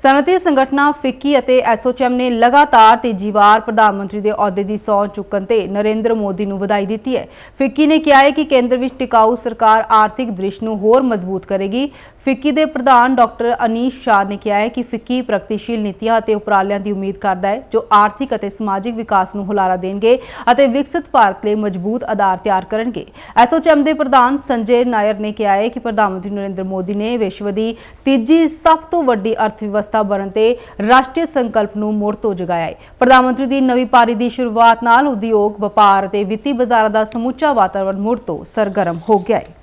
ਸਨਅਤੀ ਸੰਗਠਨਾ ਫਿੱਕੀ ਅਤੇ ਐਸਓਚਐਮ ਨੇ ਲਗਾਤਾਰ ਵਾਰ ਪ੍ਰਧਾਨ ਮੰਤਰੀ ਦੇ ਅਹੁਦੇ ਦੀ ਸੌਂ ਚੁੱਕਣ ਤੇ ਨਰਿੰਦਰ ਮੋਦੀ ਨੂੰ ਵਧਾਈ ਦਿੱਤੀ ਹੈ ਫਿੱਕੀ ਨੇ ਕਿਹਾ ਹੈ ਕਿ ਕੇਂਦਰ ਵਿੱਚ ਟਿਕਾਊ ਸਰਕਾਰ ਆਰਥਿਕ ਦ੍ਰਿਸ਼ ਨੂੰ ਹੋਰ ਮਜ਼ਬੂਤ ਕਰੇਗੀ ਫਿੱਕੀ ਦੇ ਪ੍ਰਧਾਨ ਡਾਕਟਰ ਅਨੀਸ਼ ਸ਼ਾਹ ਨੇ ਕਿਹਾ ਹੈ ਕਿ ਫਿੱਕੀ ਪ੍ਰਗਤੀਸ਼ੀਲ ਨੀਤੀਆਂ ਅਤੇ ਉਪਰਾਲਿਆਂ ਦੀ ਉਮੀਦ ਕਰਦਾ ਹੈ ਜੋ ਆਰਥਿਕ ਅਤੇ ਸਮਾਜਿਕ ਵਿਕਾਸ ਨੂੰ ਹੁਲਾਰਾ ਦੇਣਗੇ ਅਤੇ ਵਿਕਸਿਤ ਭਾਰਤ ਲਈ ਮਜ਼ਬੂਤ ਆਧਾਰ ਤਿਆਰ ਕਰਨਗੇ ਐਸਓਚਐਮ ਦੇ ਪ੍ਰਧਾਨ ਸੰਜੇ ਨਾਇਰ ਨੇ ਕਿਹਾ ਹੈ ਕਿ ਪ੍ਰਧਾਨ ਮੰਤਰੀ ਨਰਿੰਦਰ ਮੋਦੀ ਨੇ ਵਿਸ਼ਵ ਦੀ ਤੀਜੀ ਸਭ ਤੋਂ ਵੱਡੀ ਅਰਥ ਵਿਵਸਥਾ ਬਰਨ ਤੇ ਰਾਸ਼ਟਰੀ ਸੰਕਲਪ ਨੂੰ ਮੋੜ ਤੋਂ ਜਗਾਇਆ ਹੈ ਪ੍ਰਧਾਨ ਮੰਤਰੀ ਦੀ ਨਵੀਂ ਪਾਰੀ ਦੀ ਸ਼ੁਰੂਆਤ ਨਾਲ ਉਦਯੋਗ ਵਪਾਰ ਤੇ ਵਿੱਤੀ ਬਾਜ਼ਾਰ ਦਾ ਸਮੁੱਚਾ ਵਾਤਾਵਰਣ ਮੋੜ ਤੋਂ ਸਰਗਰਮ ਹੋ ਗਿਆ ਹੈ